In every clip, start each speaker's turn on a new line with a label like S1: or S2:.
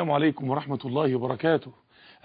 S1: السلام عليكم ورحمة الله وبركاته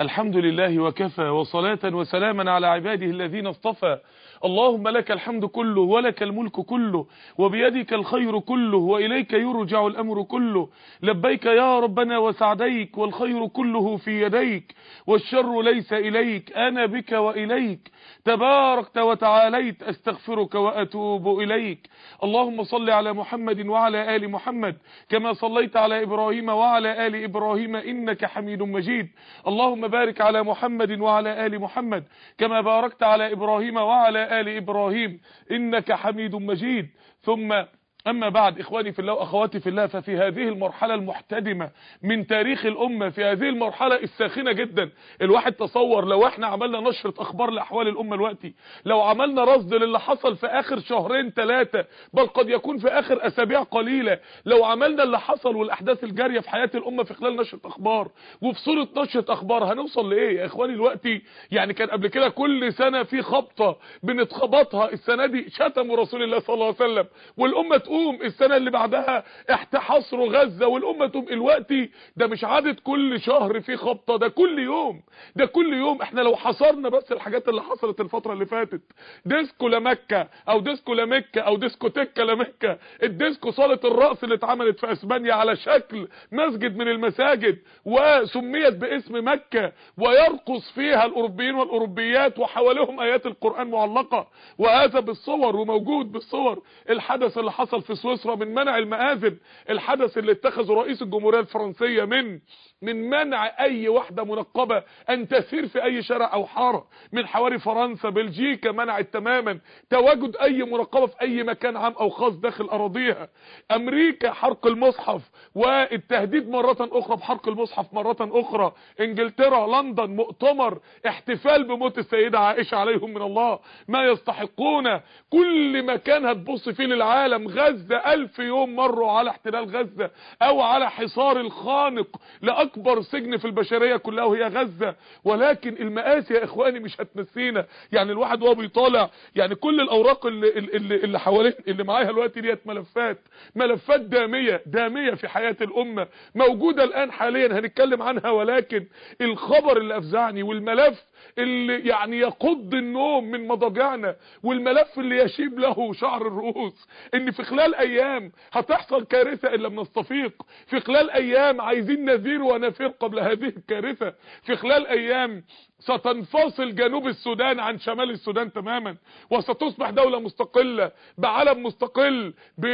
S1: الحمد لله وكفى وصلاة وسلاما على عباده الذين اصطفى اللهم لك الحمد كله ولك الملك كله وبيدك الخير كله وإليك يرجع الأمر كله لبيك يا ربنا وسعديك والخير كله في يديك والشر ليس إليك أنا بك وإليك تباركت وتعاليت أستغفرك وأتوب إليك اللهم صل على محمد وعلى آل محمد كما صليت على إبراهيم وعلى آل إبراهيم إنك حميد مجيد اللهم بارك على محمد وعلى آل محمد كما باركت على إبراهيم وعلى آل آل إبراهيم إنك حميد مجيد ثم أما بعد إخواني في الله وأخواتي في الله ففي هذه المرحلة المحتدمة من تاريخ الأمة في هذه المرحلة الساخنة جدا الواحد تصور لو احنا عملنا نشرة أخبار لأحوال الأمة الوقتي لو عملنا رصد للي حصل في آخر شهرين ثلاثة بل قد يكون في آخر أسابيع قليلة لو عملنا اللي حصل والأحداث الجارية في حياة الأمة في خلال نشرة أخبار وفي صورة نشرة أخبار هنوصل لإيه يا إخواني الوقتي يعني كان قبل كده كل سنة في خبطة بنتخبطها السنة دي شتموا رسول الله صلى الله عليه وسلم والأمة تقول تقوم السنة اللي بعدها احتحصروا غزة والأمة تقوم دلوقتي ده مش عدد كل شهر في خبطة ده كل يوم ده كل يوم احنا لو حصرنا بس الحاجات اللي حصلت الفترة اللي فاتت ديسكو لمكة او ديسكو لمكة او تكة لمكة الديسكو صالة الرأس اللي اتعملت في اسبانيا على شكل مسجد من المساجد وسميت باسم مكة ويرقص فيها الاوروبيين والاوروبيات وحواليهم ايات القرآن معلقة وهذا بالصور وموجود بالصور الحدث اللي حصل في سويسرا من منع المآذن الحدث اللي اتخذه رئيس الجمهورية الفرنسية من من منع اي وحدة منقبة ان تسير في اي شارع او حارة من حواري فرنسا بلجيكا منعت تماما تواجد اي منقبة في اي مكان عام او خاص داخل اراضيها امريكا حرق المصحف والتهديد مرة اخرى بحرق المصحف مرة اخرى انجلترا لندن مؤتمر احتفال بموت السيدة عائشة عليهم من الله ما يستحقون كل مكان هتبص فيه للعالم غزة الف يوم مروا على احتلال غزة او على حصار الخانق لأكبر اكبر سجن في البشرية كلها وهي غزة ولكن المآسي يا اخواني مش هتنسينا يعني الواحد وهو بيطالع يعني كل الاوراق اللي اللي, اللي حوالين اللي معايا الوقت ليت ملفات ملفات دامية دامية في حياة الامة موجودة الان حاليا هنتكلم عنها ولكن الخبر اللي افزعني والملف اللي يعني يقض النوم من مضاجعنا والملف اللي يشيب له شعر الرؤوس ان في خلال ايام هتحصل كارثة ان لم نستفيق في خلال ايام عايزين نذير ونفير قبل هذه الكارثة في خلال ايام ستنفصل جنوب السودان عن شمال السودان تماما وستصبح دولة مستقلة بعلم مستقل ب...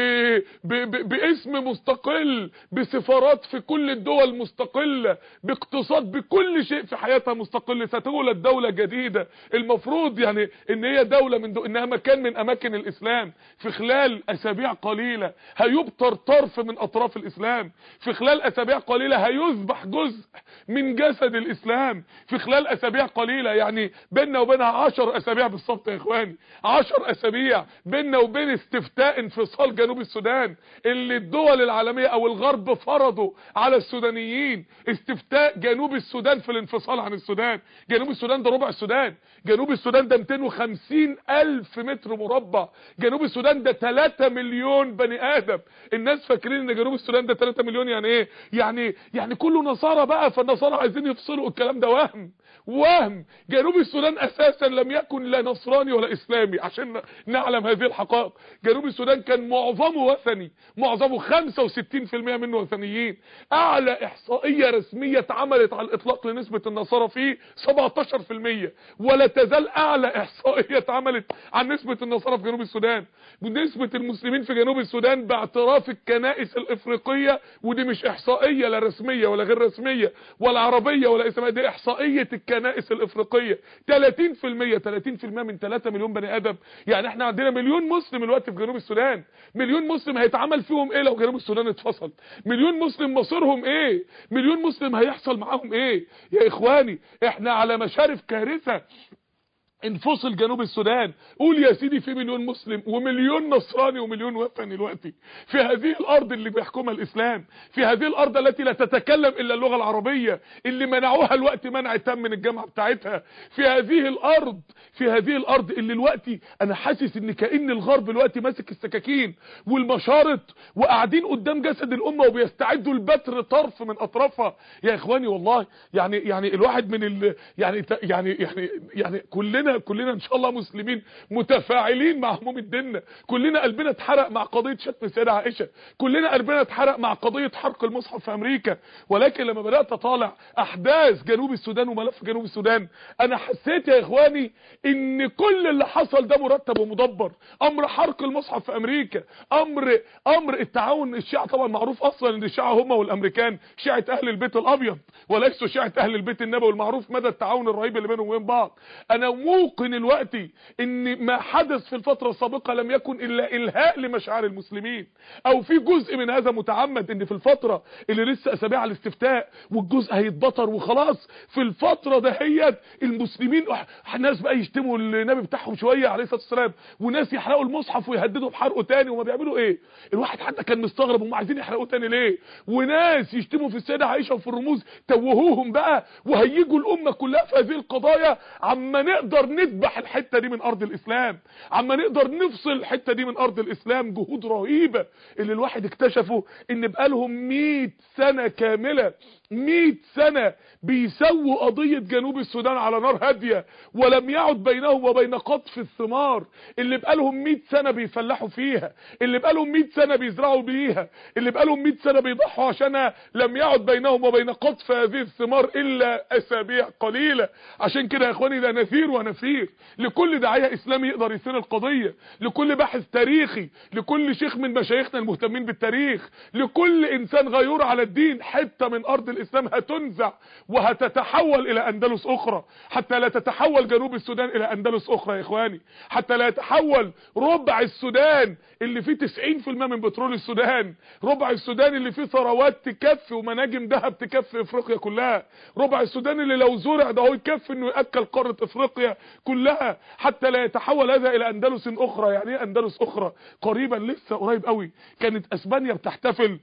S1: ب... ب... باسم مستقل بسفارات في كل الدول مستقلة باقتصاد بكل شيء في حياتها مستقل ستولد دولة جديدة المفروض يعني ان هي دولة من دو انها مكان من اماكن الاسلام في خلال اسابيع قليلة هيبتر طرف من اطراف الاسلام في خلال اسابيع قليلة هيذبح جزء من جسد الاسلام في خلال اسابيع قليلة يعني بيننا وبينها 10 اسابيع بالصبت يا اخواني 10 اسابيع بيننا وبين استفتاء انفصال جنوب السودان اللي الدول العالمية او الغرب فرضوا على السودانيين استفتاء جنوب السودان في الانفصال عن السودان جنوب السودان السودان ده ربع السودان جنوب السودان ده 250 ألف متر مربع جنوب السودان ده 3 مليون بني آدم الناس فاكرين ان جنوب السودان ده 3 مليون يعني ايه يعني يعني كله نصارى بقى فالنصارى عايزين يفصلوا الكلام ده وهم وهم جنوب السودان اساسا لم يكن لا نصراني ولا اسلامي عشان نعلم هذه الحقائق جنوب السودان كان معظمه وثني معظمه 65% منه وثنيين اعلى احصائيه رسميه اتعملت على الاطلاق لنسبه النصارى فيه 17 10% ولا تزال اعلى احصائيه اتعملت عن نسبه النصارى في جنوب السودان ونسبه المسلمين في جنوب السودان باعتراف الكنائس الافريقيه ودي مش احصائيه لا رسميه ولا غير رسميه ولا عربيه ولا إيه اسمها دي احصائيه الكنائس الافريقيه 30% 30% من 3 مليون بني ادم يعني احنا عندنا مليون مسلم الوقت في جنوب السودان مليون مسلم هيتعمل فيهم ايه لو جنوب السودان اتفصل مليون مسلم مصيرهم ايه مليون مسلم هيحصل معاهم ايه يا اخواني احنا على مشا Харев Кайрица انفصل جنوب السودان قول يا سيدي في مليون مسلم ومليون نصراني ومليون وثني دلوقتي في هذه الارض اللي بيحكمها الاسلام في هذه الارض التي لا تتكلم الا اللغه العربيه اللي منعوها الوقت منع تام من الجامعه بتاعتها في هذه الارض في هذه الارض اللي دلوقتي انا حاسس ان كان الغرب دلوقتي ماسك السكاكين والمشارط وقاعدين قدام جسد الامه وبيستعدوا لبتر طرف من اطرافها يا اخواني والله يعني يعني الواحد من ال يعني يعني يعني يعني كلنا كلنا ان شاء الله مسلمين متفاعلين مع هموم الدنيا كلنا قلبنا اتحرق مع قضيه شتم السيده عائشه كلنا قلبنا اتحرق مع قضيه حرق المصحف في امريكا ولكن لما بدات اطالع احداث جنوب السودان وملف جنوب السودان انا حسيت يا اخواني ان كل اللي حصل ده مرتب ومدبر امر حرق المصحف في امريكا امر امر التعاون الشيعة طبعا معروف اصلا ان الشيعة هم والامريكان شيعة اهل البيت الابيض وليسوا شيعة اهل البيت النبوي المعروف مدى التعاون الرهيب اللي بينهم وبين بعض انا مو يوقن الوقت ان ما حدث في الفترة السابقة لم يكن الا الهاء لمشاعر المسلمين او في جزء من هذا متعمد ان في الفترة اللي لسه اسابيع الاستفتاء والجزء هيتبطر وخلاص في الفترة دهيت المسلمين ناس بقى يشتموا النبي بتاعهم شوية عليه الصلاة والسلام وناس يحرقوا المصحف ويهددوا بحرقه تاني وما بيعملوا ايه الواحد حتى كان مستغرب هم عايزين يحرقوه تاني ليه وناس يشتموا في السيدة عائشة وفي الرموز توهوهم بقى وهيجوا الامة كلها في هذه القضايا عما نقدر نذبح الحته دي من ارض الاسلام عما نقدر نفصل الحته دي من ارض الاسلام جهود رهيبه اللي الواحد اكتشفه ان بقالهم 100 سنه كامله 100 سنه بيسووا قضيه جنوب السودان على نار هاديه ولم يعد بينهم وبين قطف الثمار اللي بقالهم 100 سنه بيفلحوا فيها اللي بقالهم 100 سنه بيزرعوا بيها اللي بقالهم 100 سنه بيضحوا عشانها لم يعد بينهم وبين قطف هذه الثمار الا اسابيع قليله عشان كده يا اخواني ده نثير ونفير فيه لكل داعيه اسلامي يقدر يثير القضيه لكل باحث تاريخي لكل شيخ من مشايخنا المهتمين بالتاريخ لكل انسان غيور على الدين حته من ارض الاسلام هتنزع وهتتحول الى اندلس اخرى حتى لا تتحول جنوب السودان الى اندلس اخرى يا اخواني حتى لا يتحول ربع السودان اللي فيه 90% من بترول السودان ربع السودان اللي فيه ثروات تكفي ومناجم ذهب تكفي افريقيا كلها ربع السودان اللي لو زرع ده هو يكفي انه ياكل قاره افريقيا كلها حتى لا يتحول هذا الى اندلس اخرى يعني ايه اندلس اخرى قريبا لسه قريب قوي كانت اسبانيا بتحتفل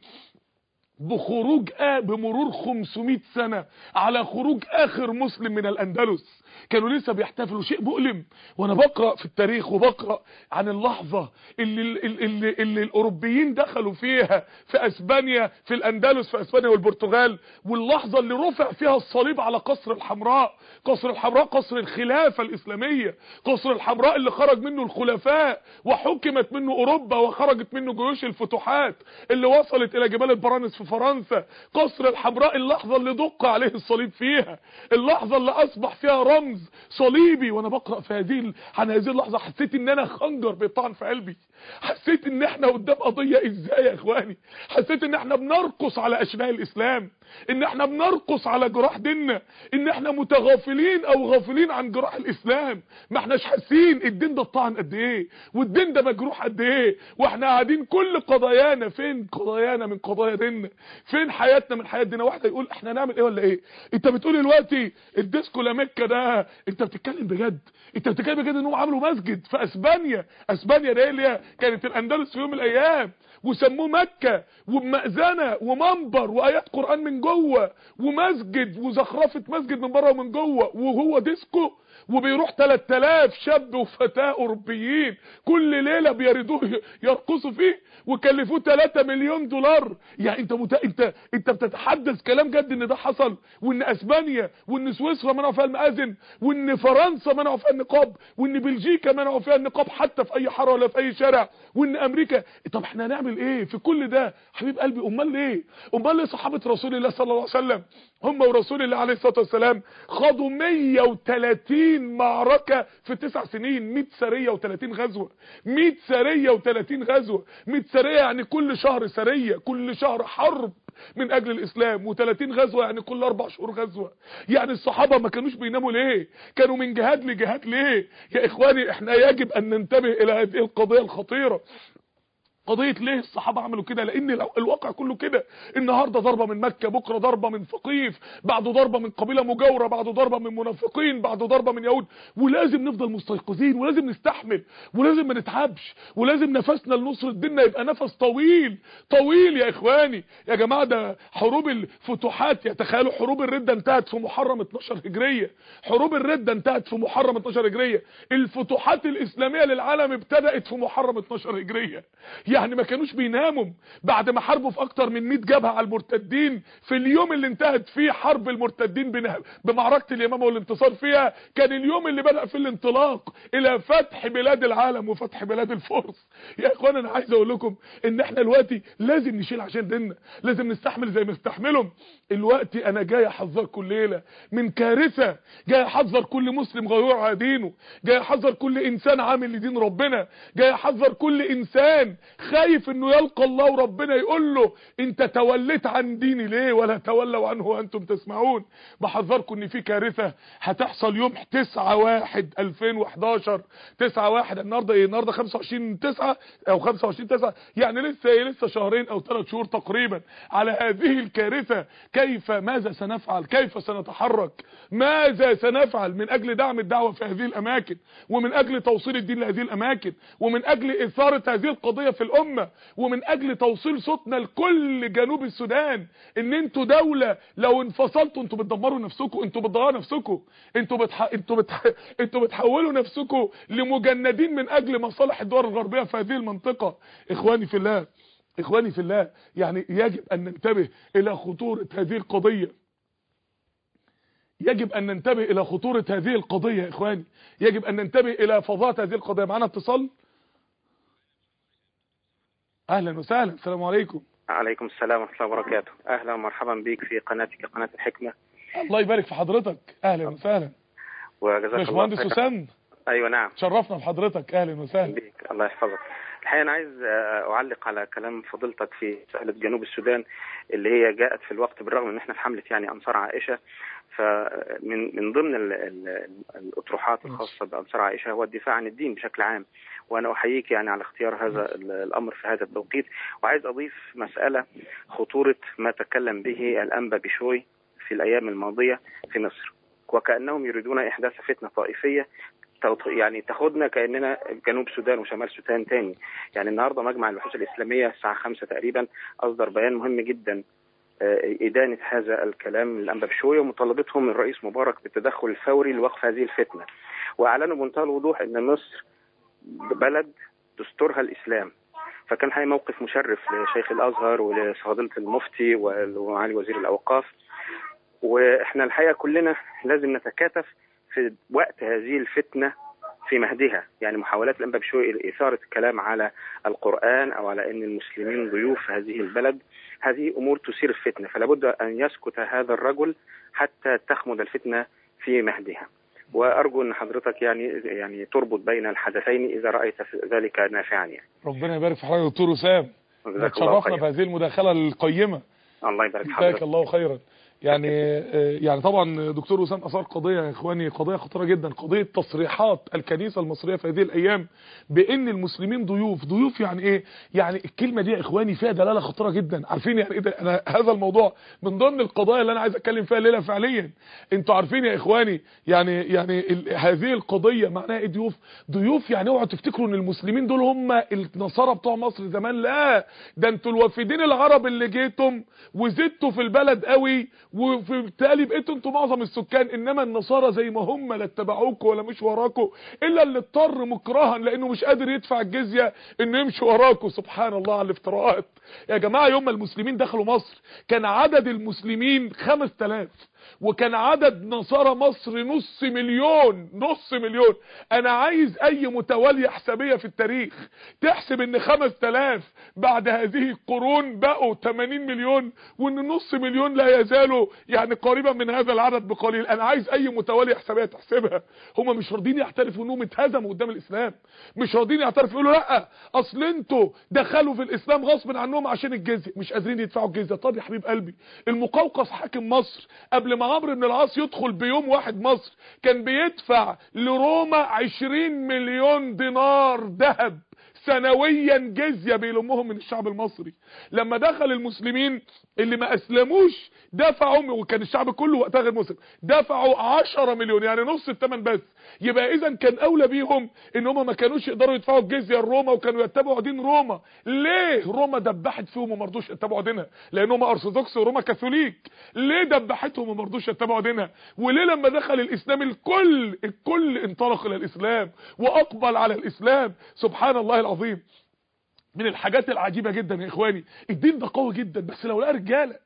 S1: بخروج آه بمرور 500 سنة على خروج اخر مسلم من الاندلس كانوا لسه بيحتفلوا شيء مؤلم وانا بقرا في التاريخ وبقرا عن اللحظه اللي, اللي, اللي, اللي الاوروبيين دخلوا فيها في اسبانيا في الاندلس في اسبانيا والبرتغال واللحظه اللي رفع فيها الصليب على قصر الحمراء قصر الحمراء قصر الخلافه الاسلاميه قصر الحمراء اللي خرج منه الخلفاء وحكمت منه اوروبا وخرجت منه جيوش الفتوحات اللي وصلت الى جبال البرانس في فرنسا قصر الحمراء اللحظه اللي دق عليه الصليب فيها اللحظه اللي اصبح فيها رمز كنز صليبي وانا بقرا في هذه عن هذه اللحظه حسيت ان انا خنجر بيطعن في قلبي حسيت ان احنا قدام قضية ازاي يا اخواني حسيت ان احنا بنرقص على اشباه الاسلام ان احنا بنرقص على جراح ديننا ان احنا متغافلين او غافلين عن جراح الاسلام ما احناش حاسين الدين ده الطعن قد ايه والدين ده مجروح قد ايه واحنا قاعدين كل قضايانا فين قضايانا من قضايا ديننا فين حياتنا من حياة ديننا واحده يقول احنا نعمل ايه ولا ايه انت بتقول دلوقتي الديسكو لاميكا ده انت بتتكلم بجد انت بتتكلم بجد ان هم عملوا مسجد في اسبانيا اسبانيا ده كانت الاندلس في يوم من الايام وسموه مكة وبمأذنة ومنبر وآيات قرآن من جوه ومسجد وزخرفة مسجد من بره ومن جوه وهو ديسكو وبيروح 3000 شاب وفتاه اوروبيين كل ليله بيردوه يرقصوا فيه وكلفوه 3 مليون دولار يعني انت مت... انت انت بتتحدث كلام جد ان ده حصل وان اسبانيا وان سويسرا منعوا فيها المآذن وان فرنسا منعوا فيها النقاب وان بلجيكا منعوا فيها النقاب حتى في اي حاره ولا في اي شارع وان امريكا طب احنا هنعمل ايه في كل ده حبيب قلبي امال ايه امال ايه صحابه رسول الله صلى الله عليه وسلم هم ورسول الله عليه الصلاة والسلام خاضوا 130 معركة في تسع سنين 100 سرية و30 غزوة 100 سرية و30 غزوة 100 سرية يعني كل شهر سرية كل شهر حرب من اجل الاسلام و30 غزوه يعني كل اربع شهور غزوه يعني الصحابه ما كانوش بيناموا ليه كانوا من جهاد لجهاد ليه يا اخواني احنا يجب ان ننتبه الى هذه القضيه الخطيره قضيه ليه الصحابه عملوا كده لان الواقع كله كده النهارده ضربه من مكه بكره ضربه من ثقيف بعده ضربه من قبيله مجاوره بعده ضربه من منافقين بعده ضربه من يهود ولازم نفضل مستيقظين ولازم نستحمل ولازم ما نتعبش ولازم نفسنا لنصر ديننا يبقى نفس طويل طويل يا اخواني يا جماعه ده حروب الفتوحات يا تخيلوا حروب الرده انتهت في محرم 12 هجريه حروب الرده انتهت في محرم 12 هجريه الفتوحات الاسلاميه للعالم ابتدات في محرم 12 هجريه يعني ما كانوش بيناموا بعد ما حاربوا في اكتر من 100 جبهه على المرتدين في اليوم اللي انتهت فيه حرب المرتدين بمعركه اليمامه والانتصار فيها كان اليوم اللي بدا فيه الانطلاق الى فتح بلاد العالم وفتح بلاد الفرس يا اخوان انا عايز اقول لكم ان احنا دلوقتي لازم نشيل عشان ديننا لازم نستحمل زي ما استحملهم دلوقتي انا جاي احذر كل ليله من كارثه جاي احذر كل مسلم غيور على دينه جاي احذر كل انسان عامل لدين ربنا جاي احذر كل انسان خايف انه يلقى الله وربنا يقول له انت توليت عن ديني ليه ولا تولوا عنه وانتم تسمعون بحذركم ان في كارثه هتحصل يوم 9 1 2011 9 1 النهارده ايه النهارده 25 9 او 25 9 يعني لسه ايه لسه شهرين او 3 شهور تقريبا على هذه الكارثه كيف ماذا سنفعل كيف سنتحرك ماذا سنفعل من اجل دعم الدعوه في هذه الاماكن ومن اجل توصيل الدين لهذه الاماكن ومن اجل اثاره هذه القضيه في الأمة الامه ومن اجل توصيل صوتنا لكل جنوب السودان ان انتوا دوله لو انفصلتوا انتوا بتدمروا نفسكم انتوا بتضيعوا نفسكم انتوا بتح... انتوا بتح... انتوا بتحولوا نفسكم لمجندين من اجل مصالح الدول الغربيه في هذه المنطقه اخواني في الله اخواني في الله يعني يجب ان ننتبه الى خطوره هذه القضيه يجب ان ننتبه الى خطورة هذه القضية يا اخواني يجب ان ننتبه الى فظاعة هذه القضية معانا اتصال اهلا وسهلا السلام عليكم
S2: عليكم السلام ورحمه الله وبركاته اهلا ومرحبا بك في قناتك قناه الحكمه
S1: الله يبارك في حضرتك اهلا وسهلا
S2: وجزاك الله خير وسام ايوه نعم
S1: شرفنا بحضرتك اهلا وسهلا بك
S2: الله يحفظك الحقيقه انا عايز آه، اعلق على كلام فضيلتك في مساله جنوب السودان اللي هي جاءت في الوقت بالرغم ان احنا في حمله يعني انصار عائشه فمن من ضمن الاطروحات الخاصه بانصار عائشه هو الدفاع عن الدين بشكل عام وانا احييك يعني على اختيار هذا الامر في هذا التوقيت وعايز اضيف مساله خطوره ما تكلم به الانبا بشوي في الايام الماضيه في مصر وكانهم يريدون احداث فتنه طائفيه يعني تاخدنا كاننا جنوب سودان وشمال سودان تاني يعني النهارده مجمع الوحوش الاسلاميه الساعه 5 تقريبا اصدر بيان مهم جدا آه، إدانة هذا الكلام الأنبا بشوي ومطالبتهم الرئيس مبارك بالتدخل الفوري لوقف هذه الفتنة وأعلنوا بمنتهى الوضوح أن مصر بلد دستورها الاسلام فكان هاي موقف مشرف لشيخ الازهر ولفضيله المفتي ومعالي وزير الاوقاف واحنا الحقيقه كلنا لازم نتكاتف في وقت هذه الفتنه في مهدها يعني محاولات الانباء بشوي لاثاره الكلام على القران او على ان المسلمين ضيوف هذه البلد هذه امور تثير الفتنه فلا بد ان يسكت هذا الرجل حتى تخمد الفتنه في مهدها وارجو ان حضرتك يعني يعني تربط بين الحدثين اذا رايت ذلك نافعا يعني.
S1: ربنا يبارك في حضرتك دكتور وسام.
S2: تشرفنا بهذه
S1: المداخله القيمه.
S2: الله يبارك حضرتك. جزاك الله
S1: خيرا. يعني آه، يعني طبعا دكتور وسام اثار قضيه يا اخواني قضيه خطيره جدا قضيه تصريحات الكنيسه المصريه في هذه الايام بان المسلمين ضيوف ضيوف يعني ايه يعني الكلمه دي يا اخواني فيها دلاله خطيره جدا عارفين يعني ايه ده انا هذا الموضوع من ضمن القضايا اللي انا عايز اتكلم فيها الليله فعليا انتوا عارفين يا اخواني يعني يعني هذه القضيه معناها ايه ضيوف ضيوف يعني اوعوا تفتكروا ان المسلمين دول هم النصارى بتوع مصر زمان لا ده انتوا الوافدين العرب اللي جيتم وزدتوا في البلد قوي وبالتالي بقيتوا انتوا معظم السكان انما النصارى زي ما هم لا اتبعوكوا ولا مش وراكوا الا اللي اضطر مكرها لانه مش قادر يدفع الجزيه انه يمشي وراكوا سبحان الله على الافتراءات يا جماعه يوم ما المسلمين دخلوا مصر كان عدد المسلمين 5000 وكان عدد نصارى مصر نص مليون نص مليون انا عايز اي متوالية حسابية في التاريخ تحسب ان 5000 بعد هذه القرون بقوا 80 مليون وان نص مليون لا يزالوا يعني قريبا من هذا العدد بقليل انا عايز اي متوالية حسابية تحسبها هم مش راضيين يعترفوا انهم اتهزموا قدام الاسلام مش راضيين يعترفوا يقولوا لا اصل انتوا دخلوا في الاسلام غصب عنهم عشان الجزيه مش قادرين يدفعوا الجزيه طب يا حبيب قلبي المقوقص حاكم مصر قبل ما عمرو بن العاص يدخل بيوم واحد مصر كان بيدفع لروما 20 مليون دينار ذهب سنويا جزيه بيلمهم من الشعب المصري لما دخل المسلمين اللي ما اسلموش دفعوا وكان الشعب كله وقتها غير مسلم دفعوا 10 مليون يعني نص الثمن بس يبقى اذا كان اولى بيهم ان هم ما كانوش يقدروا يدفعوا الجزيه لروما وكانوا يتبعوا دين روما ليه روما دبحت فيهم وما رضوش يتبعوا دينها لان هم ارثوذكس وروما كاثوليك ليه دبحتهم وما رضوش يتبعوا دينها وليه لما دخل الاسلام الكل الكل انطلق الى الاسلام واقبل على الاسلام سبحان الله العظيم من الحاجات العجيبه جدا يا اخواني الدين ده قوي جدا بس لو لقى رجاله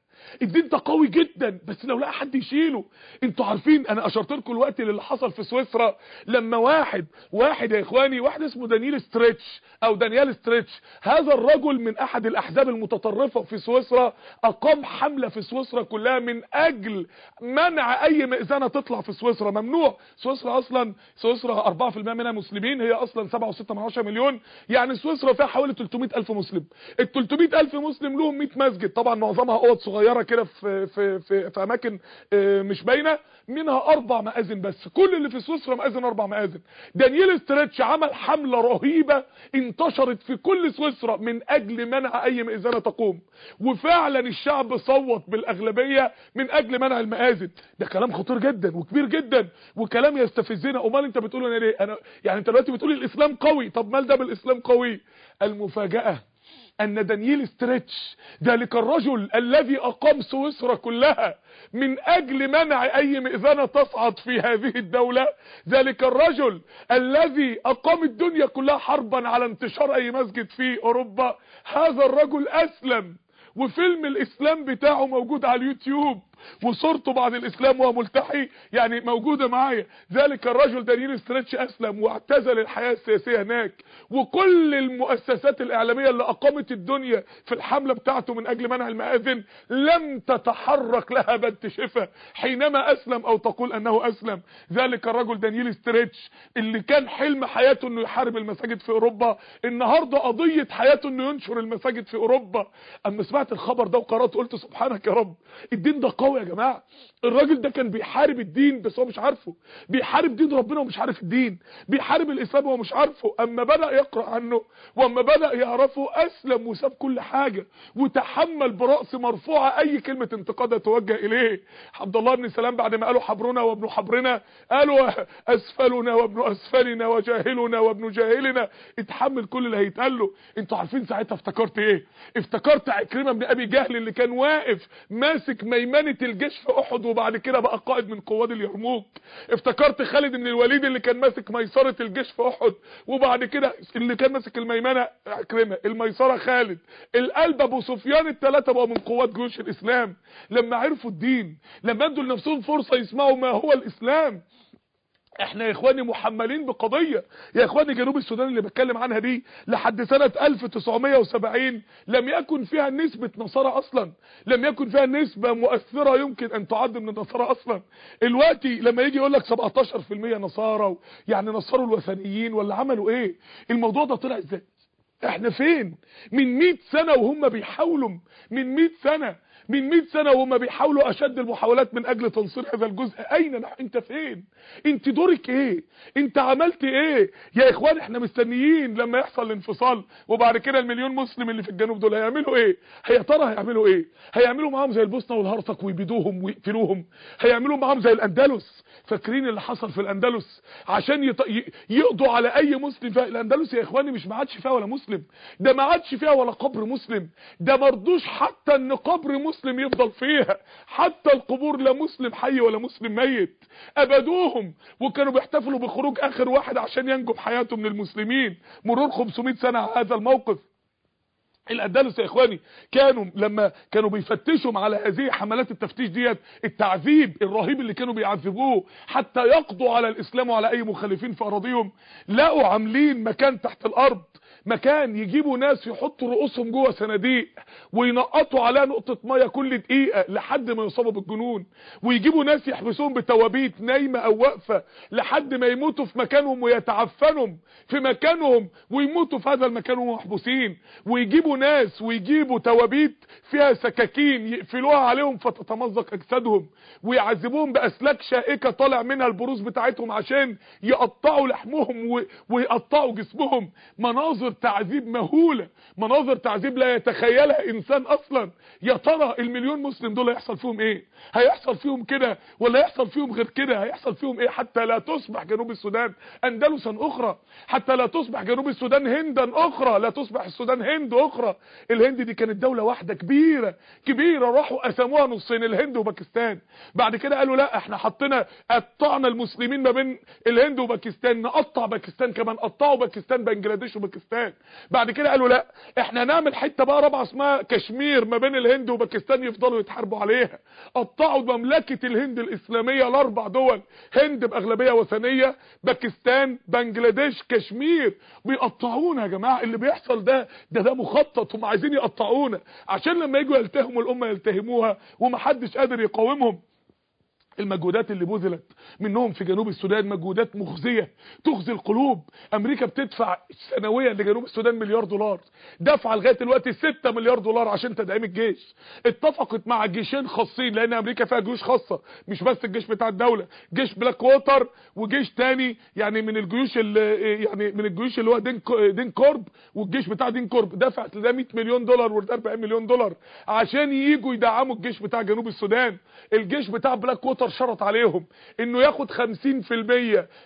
S1: الدين ده قوي جدا بس لو لقى حد يشيله انتوا عارفين انا اشرت لكم الوقت اللي حصل في سويسرا لما واحد واحد يا اخواني واحد اسمه دانيال ستريتش او دانيال ستريتش هذا الرجل من احد الاحزاب المتطرفه في سويسرا اقام حمله في سويسرا كلها من اجل منع اي مئذنه تطلع في سويسرا ممنوع سويسرا اصلا سويسرا 4% منها مسلمين هي اصلا 7.6 مليون يعني سويسرا فيها حوالي 300 الف مسلم ال 300 الف مسلم لهم 100 مسجد طبعا معظمها اوض صغيره متحيره كده في في في, في اماكن آه، مش باينه منها اربع مآذن بس كل اللي في سويسرا مآذن اربع مآذن دانييل ستريتش عمل حمله رهيبه انتشرت في كل سويسرا من اجل منع اي مئذنه تقوم وفعلا الشعب صوت بالاغلبيه من اجل منع المآذن ده كلام خطير جدا وكبير جدا وكلام يستفزنا امال انت بتقول انا ليه انا يعني انت دلوقتي بتقول الاسلام قوي طب مال ده بالاسلام قوي المفاجاه ان دانييل ستريتش ذلك الرجل الذي اقام سويسرا كلها من اجل منع اي مئذنة تصعد في هذه الدولة ذلك الرجل الذي اقام الدنيا كلها حربا على انتشار اي مسجد في اوروبا هذا الرجل اسلم وفيلم الاسلام بتاعه موجود على اليوتيوب وصورته بعد الاسلام وهو ملتحي يعني موجودة معايا ذلك الرجل دانييل ستريتش اسلم واعتزل الحياة السياسية هناك وكل المؤسسات الاعلامية اللي اقامت الدنيا في الحملة بتاعته من اجل منع المآذن لم تتحرك لها بنت شفة حينما اسلم او تقول انه اسلم ذلك الرجل دانييل ستريتش اللي كان حلم حياته انه يحارب المساجد في اوروبا النهاردة قضية حياته انه ينشر المساجد في اوروبا اما سمعت الخبر ده وقرأت قلت سبحانك يا رب الدين ده قوي قوي يا جماعه الراجل ده كان بيحارب الدين بس هو مش عارفه بيحارب دين ربنا ومش عارف الدين بيحارب الاسلام وهو مش عارفه اما بدا يقرا عنه واما بدا يعرفه اسلم وساب كل حاجه وتحمل براس مرفوعه اي كلمه انتقاد توجه اليه عبد الله بن سلام بعد ما قالوا حبرنا وابن حبرنا قالوا اسفلنا وابن اسفلنا وجاهلنا وابن جاهلنا اتحمل كل اللي هيتقال له انتوا عارفين ساعتها افتكرت ايه افتكرت عكرمه بن ابي جهل اللي كان واقف ماسك ميمنه الجيش في احد وبعد كده بقى قائد من قواد اليرموك افتكرت خالد بن الوليد اللي كان ماسك ميسرة الجيش في احد وبعد كده اللي كان ماسك الميمنة عكرمة الميسرة خالد القلب ابو سفيان الثلاثة بقوا من قواد جيوش الاسلام لما عرفوا الدين لما ادوا لنفسهم فرصة يسمعوا ما هو الاسلام احنا يا اخواني محملين بقضية يا اخواني جنوب السودان اللي بتكلم عنها دي لحد سنة 1970 لم يكن فيها نسبة نصارى اصلا لم يكن فيها نسبة مؤثرة يمكن ان تعد من النصارى اصلا الوقتي لما يجي يقول لك 17% نصارى يعني نصروا الوثنيين ولا عملوا ايه الموضوع ده طلع ازاي احنا فين من 100 سنة وهم بيحاولوا من 100 سنة من 100 سنة وهم بيحاولوا اشد المحاولات من اجل تنصير هذا الجزء اين نحن انت فين انت دورك ايه انت عملت ايه يا اخوان احنا مستنيين لما يحصل الانفصال وبعد كده المليون مسلم اللي في الجنوب دول هيعملوا ايه هي ترى هيعملوا ايه هيعملوا معاهم زي البوسنه والهرسك ويبيدوهم ويقتلوهم هيعملوا معاهم زي الاندلس فاكرين اللي حصل في الاندلس عشان يط... يقضوا على اي مسلم في الاندلس يا اخواني مش ما عادش فيها ولا مسلم ده ما عادش فيها ولا قبر مسلم ده مرضوش حتى ان قبر مسلم يفضل فيها حتى القبور لا مسلم حي ولا مسلم ميت ابدوهم وكانوا بيحتفلوا بخروج اخر واحد عشان ينجو بحياته من المسلمين مرور 500 سنه على هذا الموقف الاندلس يا اخواني كانوا لما كانوا بيفتشوا على هذه حملات التفتيش ديت التعذيب الرهيب اللي كانوا بيعذبوه حتى يقضوا على الاسلام وعلى اي مخالفين في اراضيهم لقوا عاملين مكان تحت الارض مكان يجيبوا ناس يحطوا رؤوسهم جوه صناديق وينقطوا عليها نقطه ميه كل دقيقه لحد ما يصابوا بالجنون ويجيبوا ناس يحبسوهم بتوابيت نايمه او واقفه لحد ما يموتوا في مكانهم ويتعفنوا في مكانهم ويموتوا في هذا المكان وهم محبوسين ويجيبوا ناس ويجيبوا توابيت فيها سكاكين يقفلوها عليهم فتتمزق اجسادهم ويعذبوهم باسلاك شائكه طالع منها البروز بتاعتهم عشان يقطعوا لحمهم ويقطعوا جسمهم مناظر تعذيب مهولة مناظر تعذيب لا يتخيلها انسان اصلا يا ترى المليون مسلم دول هيحصل فيهم ايه هيحصل فيهم كده ولا هيحصل فيهم غير كده هيحصل فيهم ايه حتى لا تصبح جنوب السودان اندلسا اخرى حتى لا تصبح جنوب السودان هندا اخرى لا تصبح السودان هند اخرى الهند دي كانت دولة واحدة كبيرة كبيرة راحوا قسموها نصين الهند وباكستان بعد كده قالوا لا احنا حطينا قطعنا المسلمين ما بين الهند وباكستان نقطع باكستان كمان قطعوا باكستان بنجلاديش وباكستان هناك بعد كده قالوا لا احنا نعمل حته بقى رابعه اسمها كشمير ما بين الهند وباكستان يفضلوا يتحاربوا عليها قطعوا مملكه الهند الاسلاميه لاربع دول هند باغلبيه وثنيه باكستان بنجلاديش كشمير بيقطعونا يا جماعه اللي بيحصل ده ده ده مخطط هم عايزين يقطعونا عشان لما يجوا يلتهموا الامه يلتهموها ومحدش قادر يقاومهم المجهودات اللي بذلت منهم في جنوب السودان مجهودات مخزية تخزي القلوب امريكا بتدفع سنويا لجنوب السودان مليار دولار دفع لغايه دلوقتي 6 مليار دولار عشان تدعيم الجيش اتفقت مع جيشين خاصين لان امريكا فيها جيوش خاصه مش بس الجيش بتاع الدوله جيش بلاك ووتر وجيش تاني يعني من الجيوش اللي يعني من الجيوش اللي هو دين دين كورب والجيش بتاع دين كورب دفعت ده 100 مليون دولار و 40 مليون دولار عشان ييجوا يدعموا الجيش بتاع جنوب السودان الجيش بتاع بلاك ووتر قطر شرط عليهم انه ياخد 50%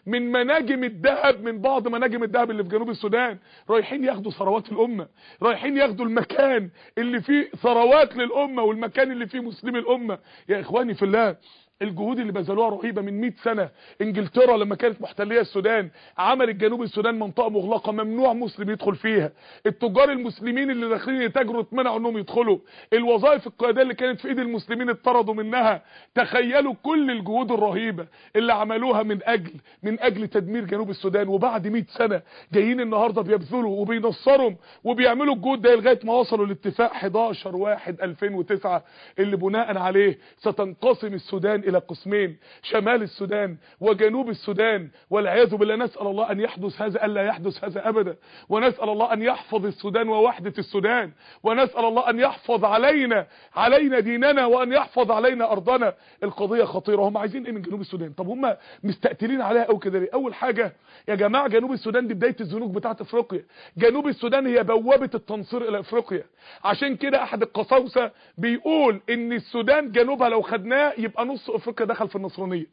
S1: من مناجم الذهب من بعض مناجم الذهب اللي في جنوب السودان رايحين ياخدوا ثروات الامه رايحين ياخدوا المكان اللي فيه ثروات للامه والمكان اللي فيه مسلمي الامه يا اخواني في الله الجهود اللي بذلوها رهيبه من 100 سنه انجلترا لما كانت محتليه السودان عملت جنوب السودان منطقه مغلقه ممنوع مسلم يدخل فيها التجار المسلمين اللي داخلين يتاجروا اتمنعوا انهم يدخلوا الوظائف القياديه اللي كانت في ايد المسلمين اتطردوا منها تخيلوا كل الجهود الرهيبه اللي عملوها من اجل من اجل تدمير جنوب السودان وبعد 100 سنه جايين النهارده بيبذلوا وبينصروا وبيعملوا الجهود ده لغايه ما وصلوا لاتفاق 11 1 2009 اللي بناء عليه ستنقسم السودان الى قسمين شمال السودان وجنوب السودان والعياذ بالله نسال الله ان يحدث هذا الا يحدث هذا ابدا ونسال الله ان يحفظ السودان ووحده السودان ونسال الله ان يحفظ علينا علينا ديننا وان يحفظ علينا ارضنا القضيه خطيره هم عايزين ايه من جنوب السودان طب هم مستقتلين عليها قوي كده ليه اول حاجه يا جماعه جنوب السودان دي بدايه الزنوج بتاعه افريقيا جنوب السودان هي بوابه التنصير الى افريقيا عشان كده احد القساوسه بيقول ان السودان جنوبها لو خدناه يبقى نص افريقيا دخل في النصرانيه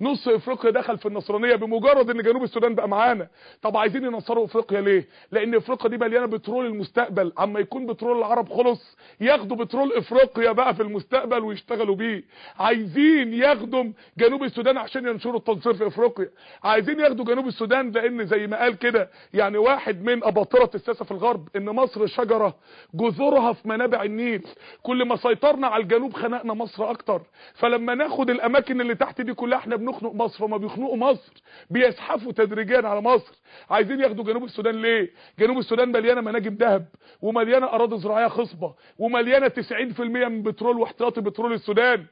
S1: نص افريقيا دخل في النصرانيه بمجرد ان جنوب السودان بقى معانا طب عايزين ينصروا افريقيا ليه لان افريقيا دي مليانه بترول المستقبل اما يكون بترول العرب خلص ياخدوا بترول افريقيا بقى في المستقبل ويشتغلوا بيه عايزين يخدم جنوب السودان عشان ينشروا التنصير في افريقيا عايزين ياخدوا جنوب السودان لان زي ما قال كده يعني واحد من اباطره السياسه في الغرب ان مصر شجره جذورها في منابع النيل كل ما سيطرنا على الجنوب خنقنا مصر اكتر فلما ناخد خد الاماكن اللي تحت دي كلها احنا بنخنق مصر فما بيخنقوا مصر بيزحفوا تدريجيا على مصر عايزين ياخدوا جنوب السودان ليه جنوب السودان مليانه مناجم ذهب ومليانه اراضي زراعيه خصبه ومليانه 90% من بترول واحتياطي بترول السودان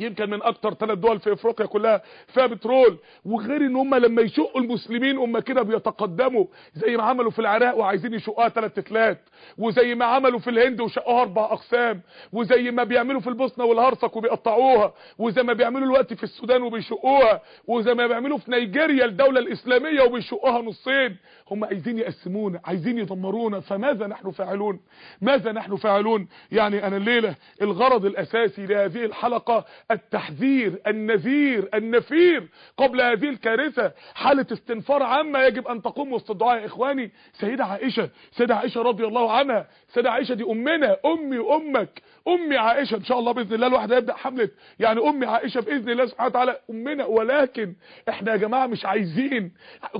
S1: يمكن من اكتر ثلاث دول في افريقيا كلها فيها بترول وغير ان هم لما يشقوا المسلمين هم كده بيتقدموا زي ما عملوا في العراق وعايزين يشقوها ثلاث ثلاث وزي ما عملوا في الهند وشقوها اربع اقسام وزي ما بيعملوا في البوسنه والهرسك وبيقطعوها وزي ما بيعملوا دلوقتي في السودان وبيشقوها وزي ما بيعملوا في نيجيريا الدوله الاسلاميه وبيشقوها نصين هم عايزين يقسمونا عايزين يدمرونا فماذا نحن فاعلون ماذا نحن فاعلون يعني انا الليله الغرض الاساسي لهذه الحلقه التحذير النذير النفير قبل هذه الكارثة حالة استنفار عامة يجب أن تقوم وسط الدعاء يا إخواني سيدة عائشة سيدة عائشة رضي الله عنها سيدة عائشة دي أمنا أمي وأمك امي عائشه ان شاء الله باذن الله الواحد هيبدا حمله يعني امي عائشه باذن الله سبحانه وتعالى امنا ولكن احنا يا جماعه مش عايزين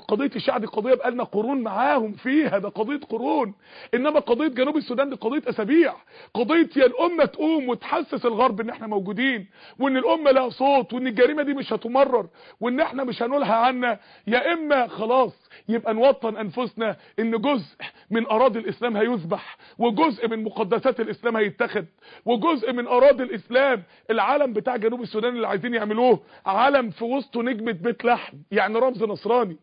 S1: قضيه الشعب دي قضيه بقالنا قرون معاهم فيها ده قضيه قرون انما قضيه جنوب السودان دي قضيه اسابيع قضيه يا الامه تقوم وتحسس الغرب ان احنا موجودين وان الامه لها صوت وان الجريمه دي مش هتمرر وان احنا مش هنقولها عنا يا اما خلاص يبقى نوطن انفسنا ان جزء من اراضي الاسلام هيذبح وجزء من مقدسات الاسلام هيتاخد وجزء من اراضي الاسلام العلم بتاع جنوب السودان اللي عايزين يعملوه علم في وسطه نجمه بيت لحم يعني رمز نصراني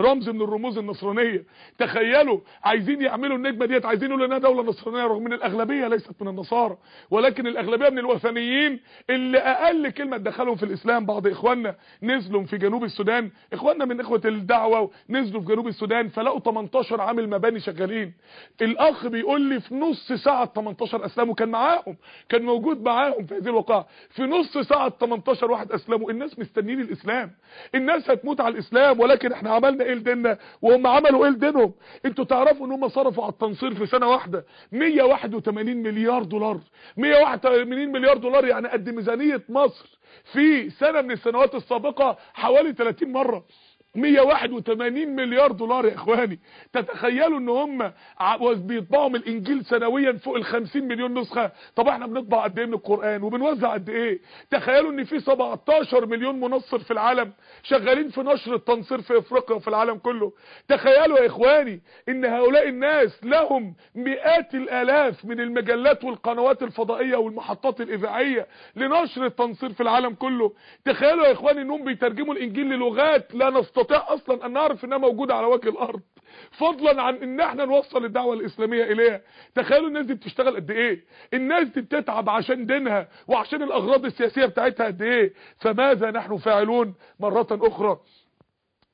S1: رمز من الرموز النصرانيه تخيلوا عايزين يعملوا النجمه ديت عايزين يقولوا انها دوله نصرانيه رغم ان الاغلبيه ليست من النصارى ولكن الاغلبيه من الوثنيين اللي اقل كلمه تدخلهم في الاسلام بعض اخواننا نزلوا في جنوب السودان اخواننا من اخوه الدعوه نزلوا في جنوب السودان فلقوا 18 عامل مباني شغالين الاخ بيقول لي في نص ساعه 18 اسلموا كان معاهم كان موجود معاهم في هذه الوقاعة في نص ساعه 18 واحد اسلموا الناس مستنيين الاسلام الناس هتموت على الاسلام ولكن احنا عملنا ايه لديننا وهم عملوا ايه لدينهم انتوا تعرفوا ان هم صرفوا على التنصير في سنة واحدة 181 مليار دولار 181 مليار دولار يعني قد ميزانية مصر في سنة من السنوات السابقة حوالي 30 مرة 181 مليار دولار يا اخواني تتخيلوا ان هم بيطبعوا من الانجيل سنويا فوق ال 50 مليون نسخه طب احنا بنطبع قد ايه من القران وبنوزع قد ايه تخيلوا ان في 17 مليون منصر في العالم شغالين في نشر التنصير في افريقيا وفي العالم كله تخيلوا يا اخواني ان هؤلاء الناس لهم مئات الالاف من المجلات والقنوات الفضائيه والمحطات الاذاعيه لنشر التنصير في العالم كله تخيلوا يا اخواني انهم بيترجموا الانجيل للغات لا نستطيع نستطيع اصلا ان نعرف انها موجودة على وجه الارض فضلا عن ان احنا نوصل الدعوة الاسلامية اليها تخيلوا الناس دي بتشتغل قد ايه الناس دي بتتعب عشان دينها وعشان الاغراض السياسية بتاعتها قد ايه فماذا نحن فاعلون مرة اخرى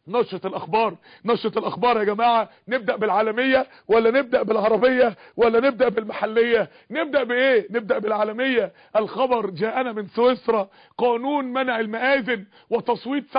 S1: نشرة الاخبار نشرة الاخبار يا جماعة نبدأ بالعالمية ولا نبدأ بالعربية ولا نبدأ بالمحلية نبدأ بايه نبدأ بالعالمية الخبر جاءنا من سويسرا قانون منع المآذن وتصويت 57%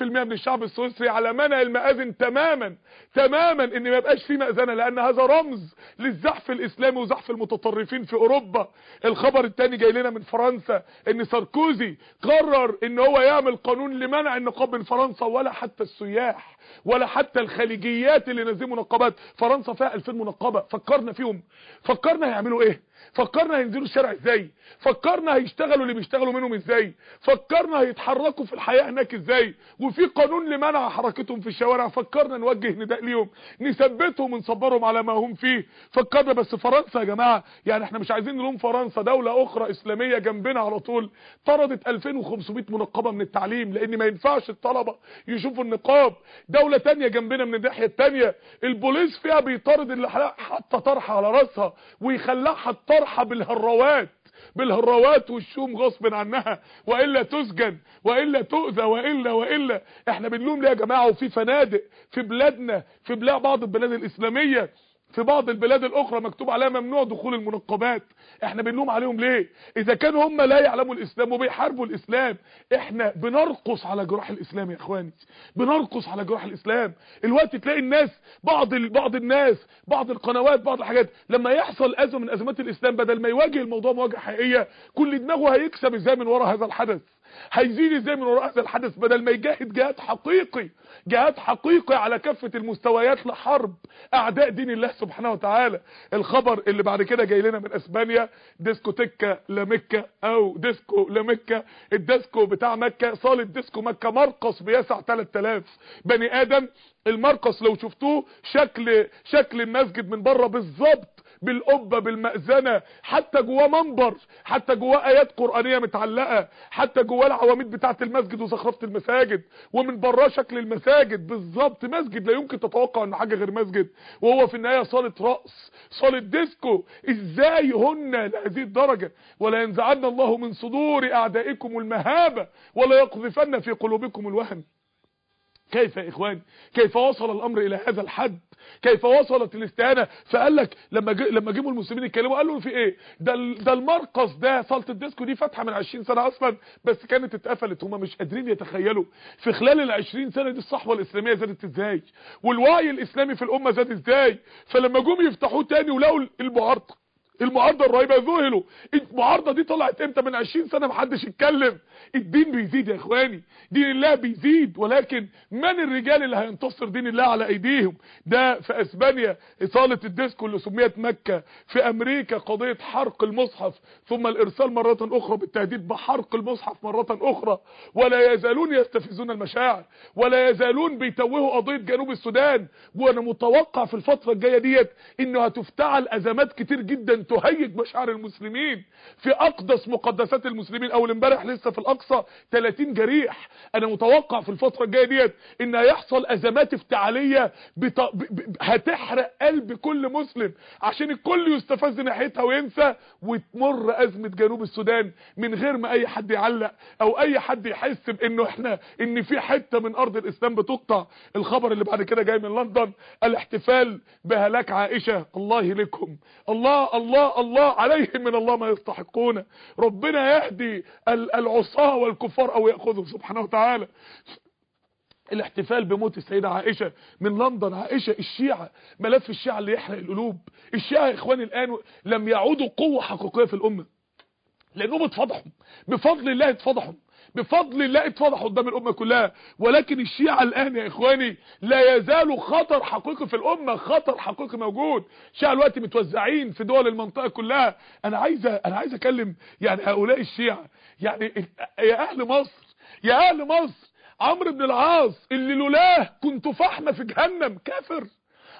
S1: من الشعب السويسري على منع المآذن تماما تماما ان ما يبقاش في مأذنة لان هذا رمز للزحف الاسلامي وزحف المتطرفين في اوروبا الخبر التاني جاي لنا من فرنسا ان ساركوزي قرر ان هو يعمل قانون لمنع النقاب من فرنسا ولا حتى السياح ولا حتى الخليجيات اللي نزلوا منقبات فرنسا فيها 2000 منقبه فكرنا فيهم فكرنا هيعملوا ايه فكرنا هينزلوا الشارع ازاي فكرنا هيشتغلوا اللي بيشتغلوا منهم ازاي فكرنا هيتحركوا في الحياة هناك ازاي وفي قانون لمنع حركتهم في الشوارع فكرنا نوجه نداء ليهم نثبتهم ونصبرهم على ما هم فيه فكرنا بس فرنسا يا جماعة يعني احنا مش عايزين نلوم فرنسا دولة اخرى اسلامية جنبنا على طول طردت 2500 منقبة من التعليم لان ما ينفعش الطلبة يشوفوا النقاب دولة تانية جنبنا من الناحية التانية البوليس فيها بيطارد اللي حاطه طرحه على راسها ويخلعها فرحة بالهروات بالهروات والشوم غصب عنها والا تسجن والا تؤذى والا والا احنا بنلوم ليه يا جماعه وفي فنادق في بلادنا في بلاد بعض البلاد الاسلاميه في بعض البلاد الاخرى مكتوب عليها ممنوع دخول المنقبات احنا بنلوم عليهم ليه اذا كانوا هم لا يعلموا الاسلام وبيحاربوا الاسلام احنا بنرقص على جراح الاسلام يا اخواني بنرقص على جراح الاسلام الوقت تلاقي الناس بعض بعض الناس بعض القنوات بعض الحاجات لما يحصل ازمه من ازمات الاسلام بدل ما يواجه الموضوع مواجهه حقيقيه كل دماغه هيكسب ازاي من ورا هذا الحدث هيزيد ازاي من وراء هذا الحدث بدل ما يجاهد جهاد حقيقي جهاد حقيقي على كافه المستويات لحرب اعداء دين الله سبحانه وتعالى الخبر اللي بعد كده جاي لنا من اسبانيا تكة لمكة او ديسكو لمكة الديسكو بتاع مكه صاله ديسكو مكه مرقص بيسع 3000 بني ادم المرقص لو شفتوه شكل شكل المسجد من بره بالظبط بالقبه بالمأذنه حتى جواه منبر حتى جواه ايات قرانيه متعلقه حتى جواه العواميد بتاعه المسجد وزخرفه المساجد ومن براه شكل المساجد بالظبط مسجد لا يمكن تتوقع ان حاجه غير مسجد وهو في النهايه صاله راس صاله ديسكو ازاي هن لهذه الدرجه ولا ينزعن الله من صدور اعدائكم المهابه ولا يقذفن في قلوبكم الوهن كيف يا اخوان كيف وصل الامر الى هذا الحد كيف وصلت الاستعانه فقال لك لما جي لما جيبوا المسلمين يتكلموا قالوا في ايه ده ده المرقص ده صاله الديسكو دي فاتحه من 20 سنه اصلا بس كانت اتقفلت هم مش قادرين يتخيلوا في خلال ال 20 سنه دي الصحوه الاسلاميه زادت ازاي والوعي الاسلامي في الامه زاد ازاي فلما جم يفتحوه تاني ولقوا المعارضه المعارضه الرهيبه ذهلوا المعارضه دي طلعت امتى من 20 سنه محدش يتكلم الدين بيزيد يا اخواني دين الله بيزيد ولكن من الرجال اللي هينتصر دين الله على ايديهم ده في اسبانيا اصاله الديسكو اللي سميت مكه في امريكا قضيه حرق المصحف ثم الارسال مره اخرى بالتهديد بحرق المصحف مره اخرى ولا يزالون يستفزون المشاعر ولا يزالون بيتوهوا قضيه جنوب السودان وانا متوقع في الفتره الجايه ديت انه هتفتعل ازمات كتير جدا تهيج مشاعر المسلمين في اقدس مقدسات المسلمين اول امبارح لسه في الاقصى 30 جريح انا متوقع في الفتره الجايه ديت ان هيحصل ازمات افتعاليه بت... ب... ب... هتحرق قلب كل مسلم عشان الكل يستفز ناحيتها وينسى وتمر ازمه جنوب السودان من غير ما اي حد يعلق او اي حد يحس بانه احنا ان في حته من ارض الاسلام بتقطع الخبر اللي بعد كده جاي من لندن الاحتفال بهلاك عائشه الله لكم الله الله الله الله عليهم من الله ما يستحقون ربنا يهدي العصاه والكفار او ياخذهم سبحانه وتعالى الاحتفال بموت السيدة عائشة من لندن عائشة الشيعة ملف الشيعة اللي يحرق القلوب الشيعة يا اخواني الان لم يعودوا قوة حقيقية في الامة لانهم اتفضحوا بفضل الله اتفضحوا بفضل الله اتفضح قدام الامه كلها ولكن الشيعة الان يا اخواني لا يزال خطر حقيقي في الامه خطر حقيقي موجود الشيعة دلوقتي متوزعين في دول المنطقه كلها انا عايز انا عايز اكلم يعني هؤلاء الشيعة يعني يا اهل مصر يا اهل مصر عمرو بن العاص اللي لولاه كنت فحمه في جهنم كافر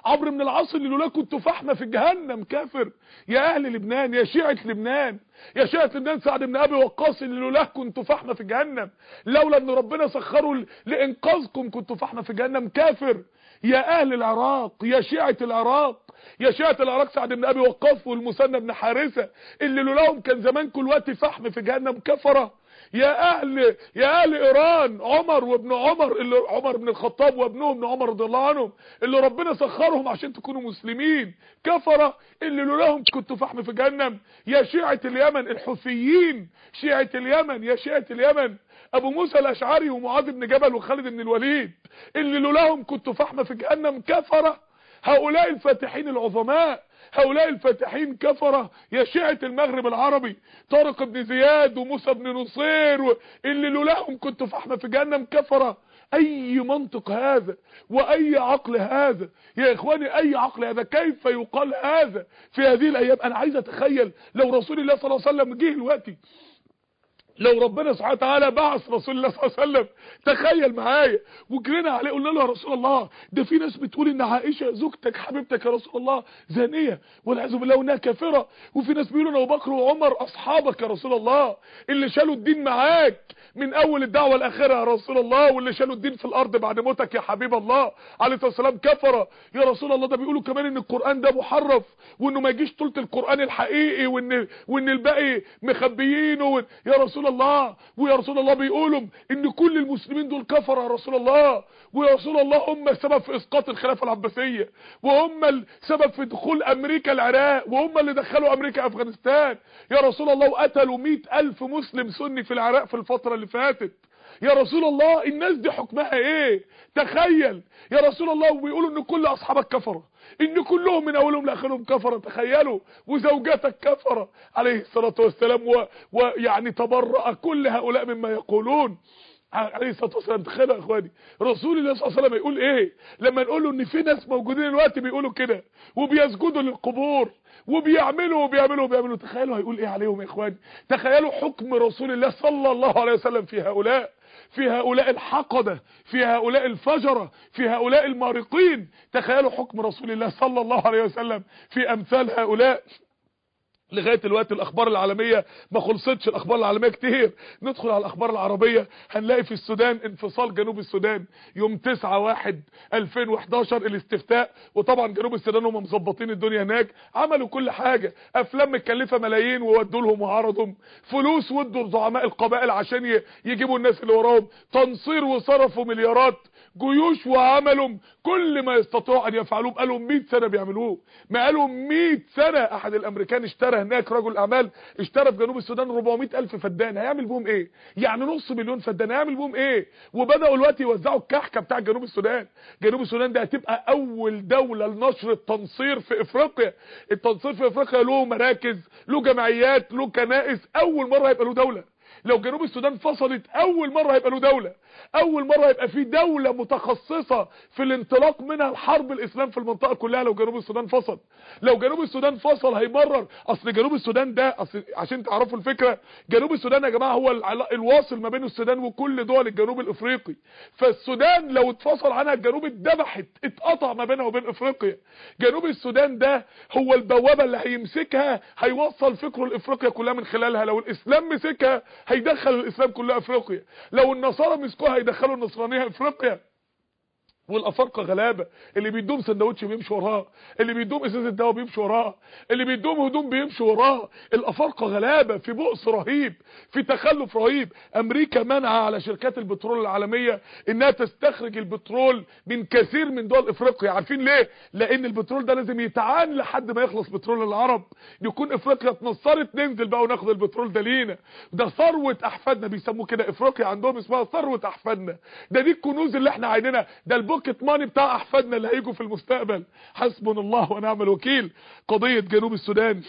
S1: عمرو بن العاص اللي لولاكم التفاحنا فحمه في جهنم كافر يا اهل لبنان يا شيعه لبنان يا شيعه لبنان سعد بن ابي وقاص اللي لولاكم التفاحنا فحمه في جهنم لولا ان ربنا سخره لانقاذكم كنت فحمه في جهنم كافر يا اهل العراق يا شيعه العراق يا شيعه العراق سعد بن ابي وقاص والمثنى بن حارثه اللي لولاهم كان زمان كل وقت فحم في جهنم كفره يا اهل يا اهل ايران عمر وابن عمر اللي عمر بن الخطاب وابنه ابن عمر رضي الله عنهم اللي ربنا سخرهم عشان تكونوا مسلمين كفره اللي لولاهم كنتوا فحم في جهنم يا شيعه اليمن الحوثيين شيعه اليمن يا شيعه اليمن ابو موسى الاشعري ومعاذ بن جبل وخالد بن الوليد اللي لولاهم كنتوا فحم في جهنم كفره هؤلاء الفاتحين العظماء هؤلاء الفاتحين كفرة يا شيعة المغرب العربي طارق بن زياد وموسى بن نصير اللي لولاهم كنت فاحنا في جهنم كفرة اي منطق هذا واي عقل هذا يا اخواني اي عقل هذا كيف يقال هذا في هذه الايام انا عايز اتخيل لو رسول الله صلى الله عليه وسلم جه دلوقتي لو ربنا سبحانه وتعالى بعث رسول الله صلى الله عليه وسلم تخيل معايا وجرينا عليه قلنا له يا رسول الله ده في ناس بتقول ان عائشه زوجتك حبيبتك يا رسول الله زانيه والعياذ بالله وانها كافره وفي ناس بيقولوا ان ابو بكر وعمر اصحابك يا رسول الله اللي شالوا الدين معاك من اول الدعوه لاخرها يا رسول الله واللي شالوا الدين في الارض بعد موتك يا حبيب الله عليه الصلاه والسلام كفره يا رسول الله ده بيقولوا كمان ان القران ده محرف وانه ما يجيش طولة القران الحقيقي وان وان الباقي مخبيينه يا رسول رسول الله ويا رسول الله بيقولوا ان كل المسلمين دول كفره يا رسول الله ويا رسول الله هم السبب في اسقاط الخلافه العباسيه وهم السبب في دخول امريكا العراق وهم اللي دخلوا امريكا افغانستان يا رسول الله وقتلوا 100000 مسلم سني في العراق في الفتره اللي فاتت يا رسول الله الناس دي حكمها ايه تخيل يا رسول الله وبيقولوا ان كل اصحابك كفره ان كلهم من اولهم لاخرهم كفره تخيلوا وزوجتك كفره عليه الصلاه والسلام ويعني تبرأ كل هؤلاء مما يقولون عليه الصلاه والسلام تخيلوا يا اخواني رسول الله صلى الله عليه وسلم يقول ايه لما نقول له ان في ناس موجودين دلوقتي بيقولوا كده وبيسجدوا للقبور وبيعملوا وبيعملوا وبيعملوا تخيلوا هيقول ايه عليهم يا اخواني تخيلوا حكم رسول الله صلى الله عليه وسلم في هؤلاء في هؤلاء الحقدة في هؤلاء الفجرة في هؤلاء المارقين تخيلوا حكم رسول الله صلى الله عليه وسلم في امثال هؤلاء لغايه دلوقتي الاخبار العالميه ما خلصتش الاخبار العالميه كتير ندخل على الاخبار العربيه هنلاقي في السودان انفصال جنوب السودان يوم 9 1 2011 الاستفتاء وطبعا جنوب السودان هم مظبطين الدنيا هناك عملوا كل حاجه افلام متكلفه ملايين وودوا لهم وعرضهم فلوس ودوا لزعماء القبائل عشان يجيبوا الناس اللي وراهم تنصير وصرفوا مليارات جيوش وعملهم كل ما يستطيعوا ان يفعلوه قالوا 100 سنه بيعملوه ما قالوا 100 سنه احد الامريكان اشترى هناك رجل اعمال اشترى في جنوب السودان 400 الف فدان هيعمل بهم ايه يعني نص مليون فدان هيعمل بهم ايه وبداوا دلوقتي يوزعوا الكحكه بتاع جنوب السودان جنوب السودان ده هتبقى اول دوله لنشر التنصير في افريقيا التنصير في افريقيا له مراكز له جمعيات له كنائس اول مره يبقى له دوله لو جنوب السودان فصلت اول مرة هيبقى له دولة اول مرة هيبقى في دولة متخصصة في الانطلاق منها الحرب الاسلام في المنطقة كلها لو جنوب السودان فصل لو جنوب السودان فصل هيمرر اصل جنوب السودان ده أصل عشان تعرفوا الفكرة جنوب السودان يا جماعة هو الواصل ما بين السودان وكل دول الجنوب الافريقي فالسودان لو اتفصل عنها الجنوب اتدبحت اتقطع ما بينها وبين افريقيا جنوب السودان ده هو البوابة اللي هيمسكها هيوصل فكره لافريقيا كلها من خلالها لو الاسلام مسكها هيدخل الاسلام كله افريقيا لو النصارى مسكوها هيدخلوا النصرانيه افريقيا والافارقه غلابه اللي بيدوم سندوتش بيمشي وراه اللي بيدوم ازازه دواء بيمشي وراه اللي بيدوم هدوم بيمشي وراه الافارقه غلابه في بؤس رهيب في تخلف رهيب امريكا منعها على شركات البترول العالميه انها تستخرج البترول من كثير من دول افريقيا عارفين ليه لان البترول ده لازم يتعان لحد ما يخلص بترول العرب يكون افريقيا اتنصرت ننزل بقى وناخد البترول ده لينا ده ثروه احفادنا بيسموه كده افريقيا عندهم اسمها ثروه احفادنا ده دي الكنوز اللي احنا عايزينها ده البؤس البوكيت ماني بتاع احفادنا اللي هيجوا في المستقبل حسبنا الله ونعم الوكيل قضيه جنوب السودان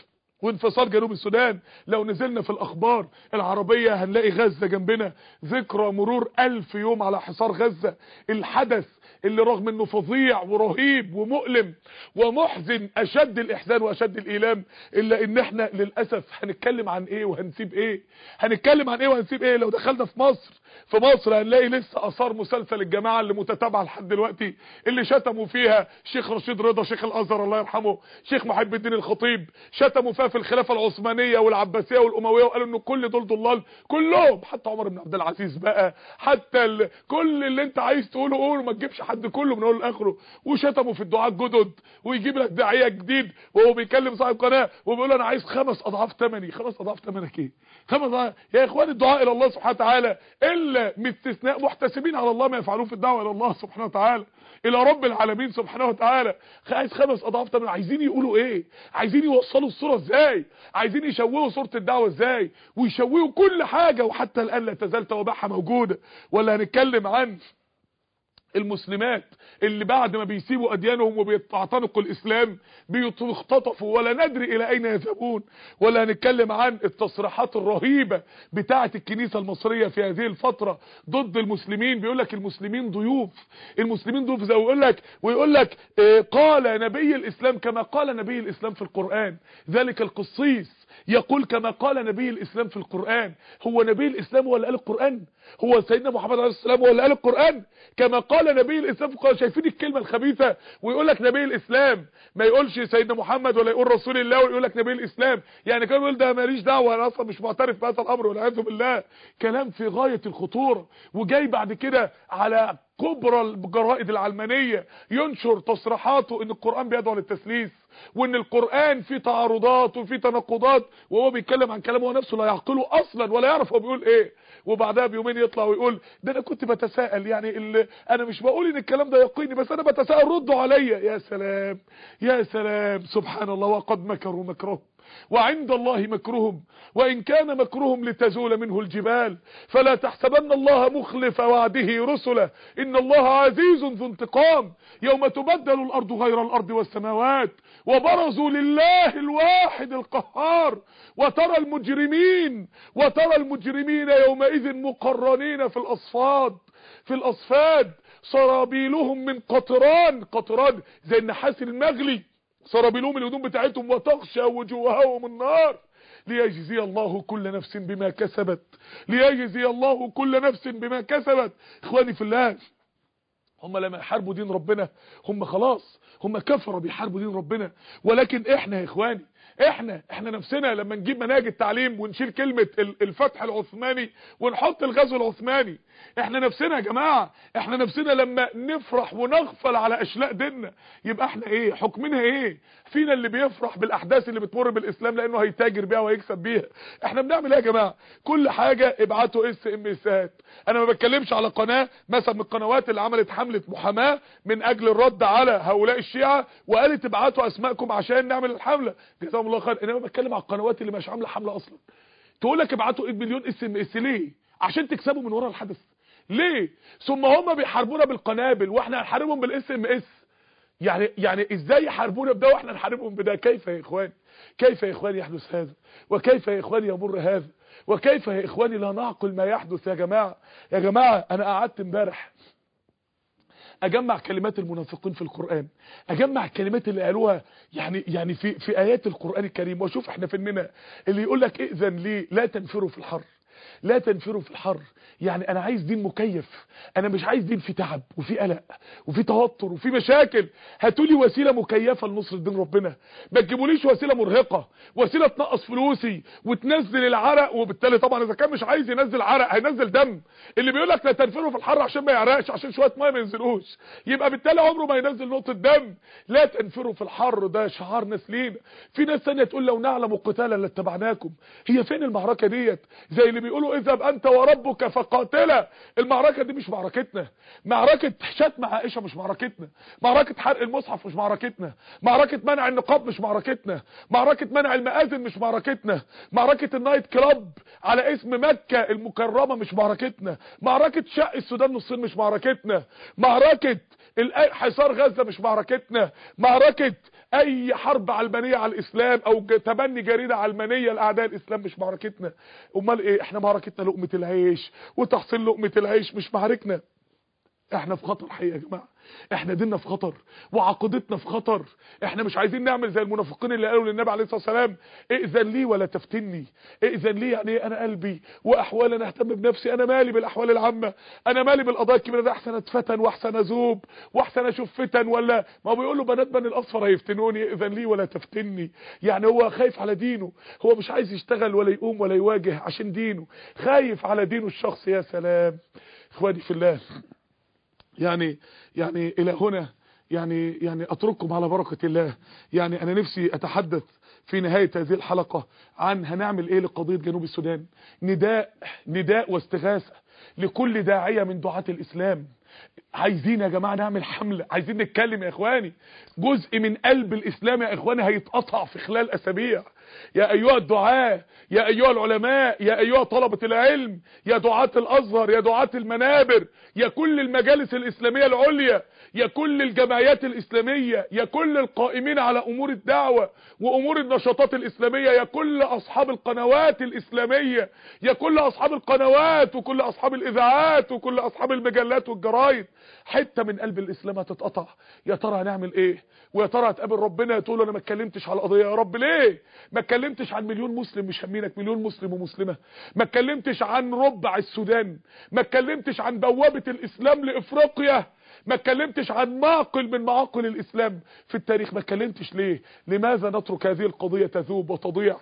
S1: وانفصال جنوب السودان لو نزلنا في الاخبار العربية هنلاقي غزة جنبنا ذكرى مرور الف يوم على حصار غزة الحدث اللي رغم انه فظيع ورهيب ومؤلم ومحزن اشد الاحزان واشد الايلام الا ان احنا للاسف هنتكلم عن ايه وهنسيب ايه هنتكلم عن ايه وهنسيب ايه لو دخلنا في مصر في مصر هنلاقي لسه اثار مسلسل الجماعه اللي متتابعه لحد دلوقتي اللي شتموا فيها شيخ رشيد رضا شيخ الازهر الله يرحمه شيخ محب الدين الخطيب شتموا فيها في الخلافه العثمانيه والعباسيه والامويه وقالوا ان كل دول ضلال كلهم حتى عمر بن عبد العزيز بقى حتى ال... كل اللي انت عايز تقوله قوله ما تجيبش حد كله من اول لاخره وشتموا في الدعاه الجدد ويجيب لك داعيه جديد وهو بيكلم صاحب قناه وبيقول انا عايز خمس اضعاف ثمني خمس اضعاف ثمنك ايه خمس أضعاف... يا اخوان الدعاء الى الله سبحانه وتعالى الا الا باستثناء محتسبين على الله ما يفعلون في الدعوه الى الله سبحانه وتعالى الى رب العالمين سبحانه وتعالى عايز خمس اضعاف طب عايزين يقولوا ايه عايزين يوصلوا الصوره ازاي عايزين يشوهوا صوره الدعوه ازاي ويشوهوا كل حاجه وحتى الان لا تزال توابعها موجوده ولا هنتكلم عن المسلمات اللي بعد ما بيسيبوا اديانهم وبيتعتنقوا الاسلام بيتخطفوا ولا ندري الى اين يذهبون ولا هنتكلم عن التصريحات الرهيبه بتاعه الكنيسه المصريه في هذه الفتره ضد المسلمين بيقول لك المسلمين ضيوف المسلمين ضيوف زي ويقول لك ويقول لك آه، قال نبي الاسلام كما قال نبي الاسلام في القران ذلك القصيص يقول كما قال نبي الإسلام في القرآن هو نبي الإسلام هو اللي قال القرآن هو سيدنا محمد عليه السلام هو اللي قال القرآن كما قال نبي الإسلام قال شايفين الكلمة الخبيثة ويقول لك نبي الإسلام ما يقولش سيدنا محمد ولا يقول رسول الله ويقول لك نبي الإسلام يعني كان يقول ده ماليش دعوة أنا أصلا مش معترف بهذا الأمر والعياذ بالله كلام في غاية الخطورة وجاي بعد كده على كبرى الجرائد العلمانية ينشر تصريحاته ان القرآن بيدعو للتسليس وان القرآن فيه تعارضات وفيه تناقضات وهو بيتكلم عن كلام هو نفسه لا يعقله اصلا ولا يعرف هو بيقول ايه وبعدها بيومين يطلع ويقول ده انا كنت بتساءل يعني انا مش بقول ان الكلام ده يقيني بس انا بتساءل ردوا عليا يا سلام يا سلام سبحان الله وقد مكروا مكرهم وعند الله مكرهم وإن كان مكرهم لتزول منه الجبال فلا تحسبن الله مخلف وعده رسله إن الله عزيز ذو انتقام يوم تبدل الأرض غير الأرض والسماوات وبرزوا لله الواحد القهار وترى المجرمين وترى المجرمين يومئذ مقرنين في الأصفاد في الأصفاد سرابيلهم من قطران قطران زي النحاس المغلي سرابيلهم الهدوم بتاعتهم وتغشى وجوههم النار ليجزي الله كل نفس بما كسبت ليجزي الله كل نفس بما كسبت اخواني في الله هم لما يحاربوا دين ربنا هم خلاص هم كفروا بيحاربوا دين ربنا ولكن احنا يا اخواني احنا احنا نفسنا لما نجيب مناهج التعليم ونشيل كلمة الفتح العثماني ونحط الغزو العثماني احنا نفسنا يا جماعة احنا نفسنا لما نفرح ونغفل على اشلاء ديننا يبقى احنا ايه حكمنا ايه فينا اللي بيفرح بالاحداث اللي بتمر بالاسلام لانه هيتاجر بيها وهيكسب بيها احنا بنعمل ايه يا جماعة كل حاجة ابعتوا اس ام اسات انا ما بتكلمش على قناة مثلا من القنوات اللي عملت حملة محاماة من اجل الرد على هؤلاء الشيعة وقالت ابعتوا اسماءكم عشان نعمل الحملة جزاهم الله خير انما بتكلم على القنوات اللي مش عامله حمله اصلا تقول لك ابعتوا 8 مليون اس ام اس ليه عشان تكسبوا من ورا الحدث ليه ثم هم بيحاربونا بالقنابل واحنا هنحاربهم بالاس ام اس يعني يعني ازاي يحاربونا بده واحنا نحاربهم بده كيف يا اخوان كيف يا اخوان يحدث هذا وكيف يا اخوان يمر هذا وكيف يا اخواني لا نعقل ما يحدث يا جماعه يا جماعه انا قعدت امبارح اجمع كلمات المنافقين في القرآن اجمع الكلمات اللي قالوها يعني يعني في في ايات القرآن الكريم واشوف احنا فننا اللي يقول لك ائذن لي لا تنفروا في الحر لا تنفروا في الحر يعني انا عايز دين مكيف انا مش عايز دين في تعب وفي قلق وفي توتر وفي مشاكل هاتوا لي وسيله مكيفه لنصر دين ربنا ما تجيبوليش وسيله مرهقه وسيله تنقص فلوسي وتنزل العرق وبالتالي طبعا اذا كان مش عايز ينزل عرق هينزل دم اللي بيقول لك لا تنفروا في الحر عشان ما يعرقش عشان شويه ميه ما ينزلوش يبقى بالتالي عمره ما ينزل نقطه دم لا تنفروا في الحر ده شعار ناس لينا في ناس ثانيه تقول لو نعلم قتالا لاتبعناكم هي فين المعركه ديت زي اللي بيقولوا اذهب انت وربك فقاتلا المعركه دي مش معركتنا معركه شتم عائشه مش معركتنا معركه حرق المصحف مش معركتنا معركه منع النقاب مش معركتنا معركه منع المآذن مش معركتنا معركه النايت كلاب على اسم مكه المكرمه مش معركتنا معركه شق السودان والصين مش معركتنا معركه حصار غزة مش معركتنا معركة اي حرب علمانية على الاسلام او تبني جريدة علمانية لاعداء الاسلام مش معركتنا امال ايه احنا معركتنا لقمة العيش وتحصيل لقمة العيش مش معركنا احنا في خطر حقيقي يا جماعة احنا ديننا في خطر وعقيدتنا في خطر احنا مش عايزين نعمل زي المنافقين اللي قالوا للنبي عليه الصلاه والسلام ائذن لي ولا تفتني ائذن لي يعني إيه؟ انا قلبي واحوالي انا اهتم بنفسي انا مالي بالاحوال العامه انا مالي بالقضايا الكبيره ده احسن اتفتن واحسن ازوب واحسن اشوف فتن ولا ما بيقولوا بنات بني الاصفر هيفتنوني ائذن لي ولا تفتني يعني هو خايف على دينه هو مش عايز يشتغل ولا يقوم ولا يواجه عشان دينه خايف على دينه الشخصي يا سلام اخواني في الله يعني يعني الى هنا يعني يعني اترككم على بركة الله يعني انا نفسي اتحدث في نهاية هذه الحلقة عن هنعمل ايه لقضية جنوب السودان نداء نداء واستغاثة لكل داعية من دعاة الاسلام عايزين يا جماعة نعمل حملة عايزين نتكلم يا اخواني جزء من قلب الاسلام يا اخواني هيتقطع في خلال اسابيع يا أيها الدعاء يا أيها العلماء يا أيها طلبة العلم يا دعاة الأزهر يا دعاة المنابر يا كل المجالس الإسلامية العليا يا كل الجمعيات الإسلامية يا كل القائمين على أمور الدعوة وأمور النشاطات الإسلامية يا كل أصحاب القنوات الإسلامية يا كل أصحاب القنوات وكل أصحاب الإذاعات وكل أصحاب المجلات والجرايد حتة من قلب الإسلام هتتقطع يا ترى هنعمل إيه ويا ترى هتقابل ربنا تقول أنا ما اتكلمتش على القضية يا رب ليه ما اتكلمتش عن مليون مسلم مش همينك مليون مسلم ومسلمة ما اتكلمتش عن ربع السودان ما اتكلمتش عن بوابة الاسلام لافريقيا ما اتكلمتش عن معقل من معاقل الاسلام في التاريخ ما اتكلمتش ليه لماذا نترك هذه القضية تذوب وتضيع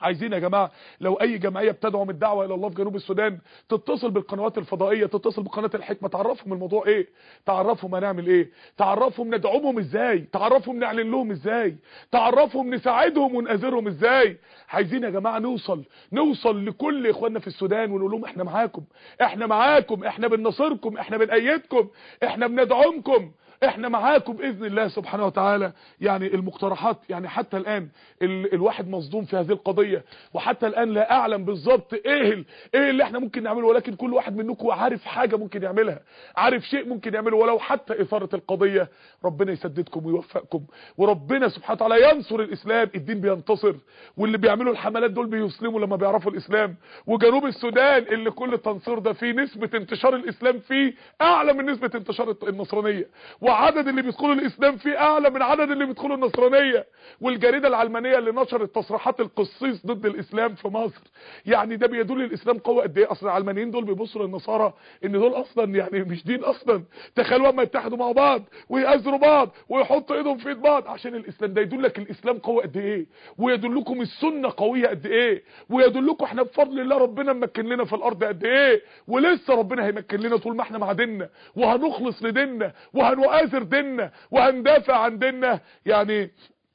S1: عايزين يا جماعه لو اي جمعيه بتدعم الدعوه الى الله في جنوب السودان تتصل بالقنوات الفضائيه تتصل بقناه الحكمه تعرفهم الموضوع ايه تعرفهم هنعمل ايه تعرفهم ندعمهم ازاي تعرفهم نعلن لهم ازاي تعرفهم نساعدهم وناذرهم ازاي عايزين يا جماعه نوصل نوصل لكل اخواننا في السودان ونقول لهم احنا معاكم احنا معاكم احنا بننصركم احنا بنأيدكم احنا بندعمكم احنا معاكم باذن الله سبحانه وتعالى يعني المقترحات يعني حتى الان ال الواحد مصدوم في هذه القضيه وحتى الان لا اعلم بالظبط ايه ايه اللي احنا ممكن نعمله ولكن كل واحد منكم عارف حاجه ممكن يعملها عارف شيء ممكن يعمله ولو حتى اثاره القضيه ربنا يسددكم ويوفقكم وربنا سبحانه وتعالى ينصر الاسلام الدين بينتصر واللي بيعملوا الحملات دول بيسلموا لما بيعرفوا الاسلام وجنوب السودان اللي كل التنصير ده فيه نسبه انتشار الاسلام فيه اعلى من نسبه انتشار النصرانيه وعدد اللي بيدخلوا الاسلام فيه اعلى من عدد اللي بيدخلوا النصرانيه والجريده العلمانيه اللي نشرت تصريحات القصيص ضد الاسلام في مصر يعني ده بيدل الاسلام قوه قد ايه اصل العلمانيين دول بيبصوا للنصارى ان دول اصلا يعني مش دين اصلا تخيلوا اما يتحدوا مع بعض ويأذروا بعض ويحطوا ايدهم في ايد بعض عشان الاسلام ده يدل لك الاسلام قوي قد ايه ويدلكم السنه قويه قد ايه ويدلكم احنا بفضل الله ربنا ممكن لنا في الارض قد ايه ولسه ربنا هيمكن لنا طول ما احنا مع ديننا وهنخلص لديننا وهنوقف هنعافر ديننا وهندافع عن ديننا يعني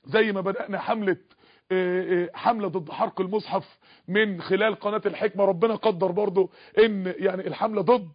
S1: زي ما بدأنا حملة آه، آه، حملة ضد حرق المصحف من خلال قناة الحكمة ربنا قدر برضو ان يعني الحملة ضد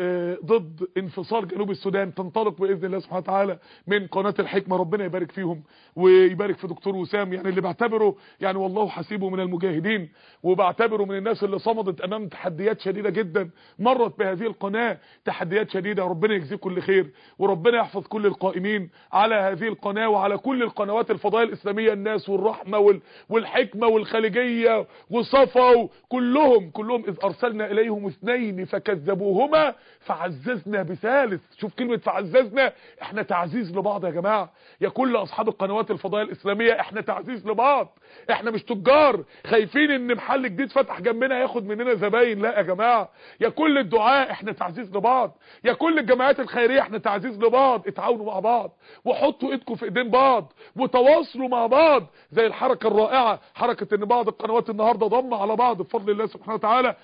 S1: آه، ضد انفصال جنوب السودان تنطلق باذن الله سبحانه وتعالى من قناه الحكمه ربنا يبارك فيهم ويبارك في دكتور وسام يعني اللي بعتبره يعني والله حسيبه من المجاهدين وبعتبره من الناس اللي صمدت امام تحديات شديده جدا مرت بهذه القناه تحديات شديده ربنا يجزيه كل خير وربنا يحفظ كل القائمين على هذه القناه وعلى كل القنوات الفضائيه الاسلاميه الناس والرحمه والحكمه والخليجيه وصفا كلهم كلهم اذ ارسلنا اليهم اثنين فكذبوهما فعززنا بثالث شوف كلمة فعززنا احنا تعزيز لبعض يا جماعة يا كل اصحاب القنوات الفضائية الاسلامية احنا تعزيز لبعض احنا مش تجار خايفين ان محل جديد فتح جنبنا ياخد مننا زباين لا يا جماعة يا كل الدعاء احنا تعزيز لبعض يا كل الجماعات الخيرية احنا تعزيز لبعض اتعاونوا مع بعض وحطوا ايدكم في ايدين بعض وتواصلوا مع بعض زي الحركة الرائعة حركة ان بعض القنوات النهاردة ضم على بعض بفضل الله سبحانه وتعالى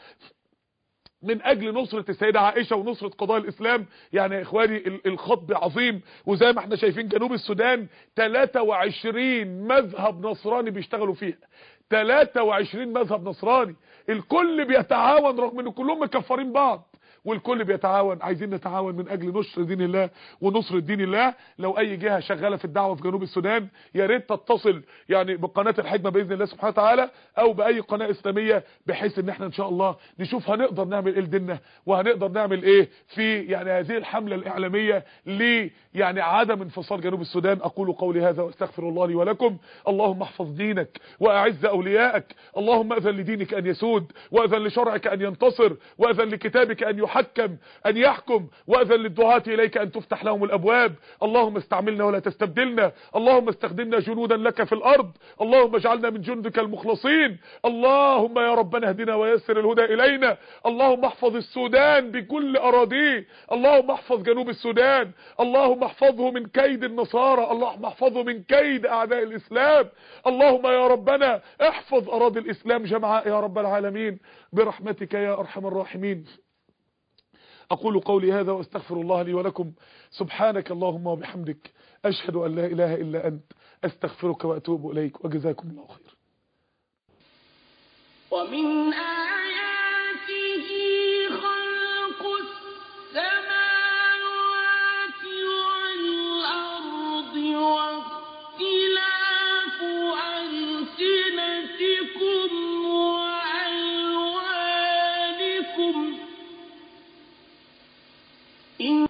S1: من اجل نصرة السيدة عائشة ونصرة قضاء الاسلام يعني يا اخواني الخطب عظيم وزي ما احنا شايفين جنوب السودان 23 مذهب نصراني بيشتغلوا فيها 23 مذهب نصراني الكل بيتعاون رغم ان كلهم مكفرين بعض والكل بيتعاون عايزين نتعاون من اجل نشر دين الله ونصر دين الله لو اي جهه شغاله في الدعوه في جنوب السودان يا ريت تتصل يعني بقناه الحكمه باذن الله سبحانه وتعالى او باي قناه اسلاميه بحيث ان احنا ان شاء الله نشوف هنقدر نعمل ايه لديننا وهنقدر نعمل ايه في يعني هذه الحمله الاعلاميه ل يعني عدم انفصال جنوب السودان اقول قولي هذا واستغفر الله لي ولكم اللهم احفظ دينك واعز اولياءك اللهم اذن لدينك ان يسود واذن لشرعك ان ينتصر واذن لكتابك ان يحفظ المحكم أن يحكم وأذن للدعاة إليك أن تفتح لهم الأبواب اللهم استعملنا ولا تستبدلنا اللهم استخدمنا جنودا لك في الأرض اللهم اجعلنا من جندك المخلصين اللهم يا ربنا اهدنا ويسر الهدى إلينا اللهم احفظ السودان بكل أراضيه اللهم احفظ جنوب السودان اللهم احفظه من كيد النصارى اللهم احفظه من كيد أعداء الإسلام اللهم يا ربنا احفظ أراضي الإسلام جمعاء يا رب العالمين برحمتك يا أرحم الراحمين أقول قولي هذا وأستغفر الله لي ولكم سبحانك اللهم وبحمدك أشهد أن لا إله إلا أنت أستغفرك وأتوب إليك وجزاكم الله خير ومن آية إن